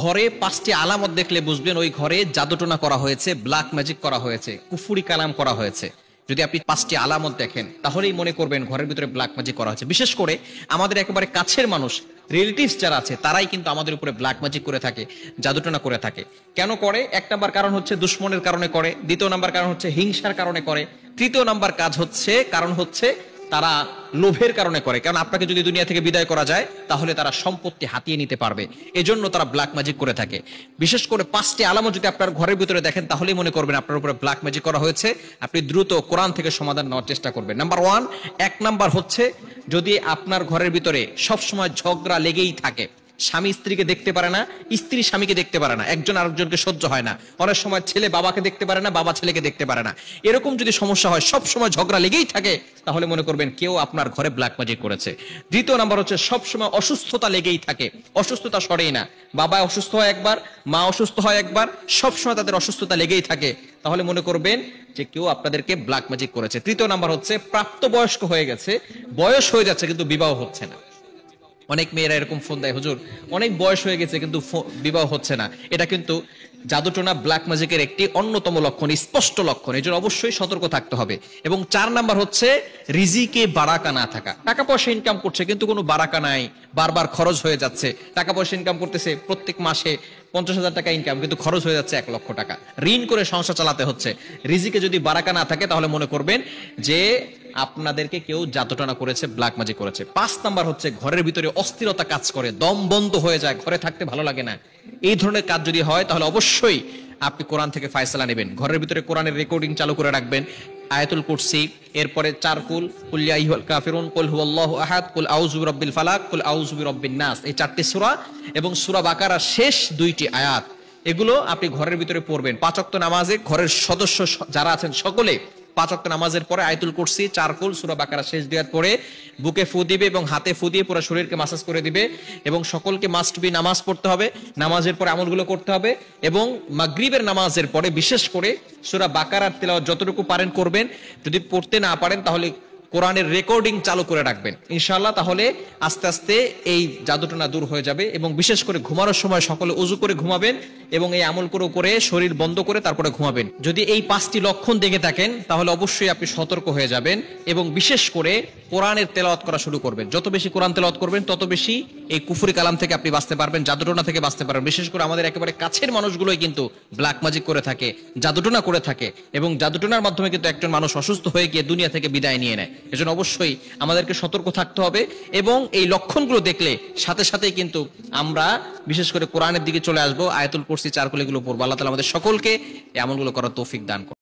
ঘরে পাঁচটি আলামত দেখলে বুঝবেন ওই ঘরে জাদুটোনা করা হয়েছে ব্ল্যাক ম্যাজিক করা হয়েছে কুফুরি কালাম করা হয়েছে যদি আপনি পাঁচটি আলামত দেখেন তাহলেই মনে করবেন ঘরের ভিতরে ব্ল্যাক ম্যাজিক করা হয়েছে বিশেষ করে আমাদের একেবারে কাছের মানুষ রিলেটিভস যারা আছে তারাই কিন্তু আমাদের উপরে ব্ল্যাক ম্যাজিক করে থাকে জাদুটোনা করে থাকে কেন করে এক নাম্বার কারণ হচ্ছে দুশ্মনের কারণে করে দ্বিতীয় নাম্বার কারণ হচ্ছে হিংসার কারণে করে তৃতীয় নাম্বার কাজ হচ্ছে কারণ হচ্ছে তারা লোভের কারণে করে কারণ আপনাকে যদি দুনিয়া থেকে বিদায় করা যায় তাহলে তারা সম্পত্তি হাতিয়ে নিতে পারবে এজন্য তারা ব্ল্যাক ম্যাজিক করে থাকে বিশেষ করে পাঁচটি আলামত যদি আপনার ঘরের ভিতরে দেখেন তাহলেই মনে করবেন আপনার উপরে ব্ল্যাক ম্যাজিক করা হয়েছে আপনি দ্রুত কোরআন থেকে সমাধান নেওয়ার চেষ্টা করবেন নাম্বার ওয়ান এক নাম্বার হচ্ছে যদি আপনার ঘরের ভিতরে সবসময় ঝগড়া লেগেই থাকে স্বামী স্ত্রীকে দেখতে পারে না স্ত্রী স্বামীকে দেখতে পারে না একজন আরেকজনকে সহ্য হয় না অনেক সময় ছেলে বাবাকে দেখতে পারে না বাবা ছেলেকে দেখতে পারে না এরকম যদি সমস্যা হয় সব সময় ঝগড়া লেগেই থাকে তাহলে মনে করবেন কেউ আপনার ঘরে ব্ল্যাক ম্যাজিক করেছে দ্বিতীয় নাম্বার হচ্ছে সব সময় অসুস্থতা লেগেই থাকে অসুস্থতা সরেই না বাবা অসুস্থ হয় একবার মা অসুস্থ হয় একবার সব সময় তাদের অসুস্থতা লেগেই থাকে তাহলে মনে করবেন যে কেউ আপনাদেরকে ব্ল্যাক ম্যাজিক করেছে তৃতীয় নাম্বার হচ্ছে প্রাপ্তবয়স্ক হয়ে গেছে বয়স হয়ে যাচ্ছে কিন্তু বিবাহ হচ্ছে না অনেক মেয়েরা এরকম ফোন দেয় হুজুর অনেক বয়স হয়ে গেছে কিন্তু বিবাহ হচ্ছে না এটা কিন্তু জাদুটোনা ব্ল্যাক ম্যাজিকের একটি অন্যতম লক্ষণ স্পষ্ট লক্ষণ এজন্য অবশ্যই সতর্ক থাকতে হবে এবং চার নাম্বার হচ্ছে রিজিকে বারাকা না থাকা টাকা পয়সা ইনকাম করছে কিন্তু কোনো বারাকা নাই বারবার খরচ হয়ে যাচ্ছে টাকা পয়সা ইনকাম করতেছে প্রত্যেক মাসে পঞ্চাশ হাজার টাকা ইনকাম কিন্তু খরচ হয়ে যাচ্ছে এক লক্ষ টাকা ঋণ করে সংসার চালাতে হচ্ছে রিজিকে যদি বারাকা না থাকে তাহলে মনে করবেন যে আপনাদেরকে কেউ জাতটানা করেছে ব্ল্যাক মাজি করেছে পাঁচ নাম্বার হচ্ছে ঘরের ভিতরে অস্থিরতা কাজ করে দম বন্ধ হয়ে যায় ঘরে থাকতে ভালো লাগে না এই ধরনের কাজ যদি হয় তাহলে অবশ্যই আপনি কোরআন থেকে ফায়সালা নেবেন ঘরের ভিতরে কোরআনের রেকর্ডিং চালু করে রাখবেন আয়াতুল কুরসি এরপরে চারকুল কুল্লিয়া ইহুল কাফিরুন কুল হুয়াল্লাহু আহাদ কুল আউযু বিরাব্বিল ফালাক কুল আউযু বিরাব্বিন নাস এই চারটি সূরা এবং সূরা বাকারার শেষ দুইটি আয়াত এগুলো আপনি ঘরের ভিতরে পড়বেন পাঁচক্ত নামাজে ঘরের সদস্য যারা আছেন সকলে পাঁচক নামাজের পরে আয়তুল কুরসি চারকুল সুরা বাকারা শেষ দেওয়ার পরে বুকে ফু দিবে এবং হাতে ফু দিয়ে পুরো শরীরকে মাসাজ করে দিবে এবং সকলকে মাস্ট বি নামাজ পড়তে হবে নামাজের পরে আমলগুলো করতে হবে এবং মাগরিবের নামাজের পরে বিশেষ করে সুরা বাকারার তেলাওয়াত যতটুকু পারেন করবেন যদি পড়তে না পারেন তাহলে কোরআনের রেকর্ডিং চালু করে রাখবেন ইনশাল্লাহ তাহলে আস্তে আস্তে এই জাদুটনা দূর হয়ে যাবে এবং বিশেষ করে ঘুমানোর সময় সকলে উজু করে ঘুমাবেন এবং এই আমল করে করে শরীর বন্ধ করে তারপরে ঘুমাবেন যদি এই পাঁচটি লক্ষণ দেখে থাকেন তাহলে অবশ্যই আপনি সতর্ক হয়ে যাবেন এবং বিশেষ করে কোরআনের তেলাওয়াত করা শুরু করবেন যত বেশি কোরআন তেলাওয়াত করবেন তত বেশি এই কুফুরি কালাম থেকে আপনি বাঁচতে পারবেন জাদুটোনা থেকে বাঁচতে পারবেন বিশেষ করে আমাদের একেবারে কাছের মানুষগুলোই কিন্তু ব্ল্যাক ম্যাজিক করে থাকে জাদুটোনা করে থাকে এবং জাদুটোনার মাধ্যমে কিন্তু একজন মানুষ অসুস্থ হয়ে গিয়ে দুনিয়া থেকে বিদায় নিয়ে নেয় এজন্য অবশ্যই আমাদেরকে সতর্ক থাকতে হবে এবং এই লক্ষণগুলো দেখলে সাথে সাথেই কিন্তু আমরা বিশেষ করে কোরআনের দিকে চলে আসবো আয়তুল কোর্সি চারকুল পড়বো আল্লাহ তালা আমাদের সকলকে এমনগুলো করার তৌফিক দান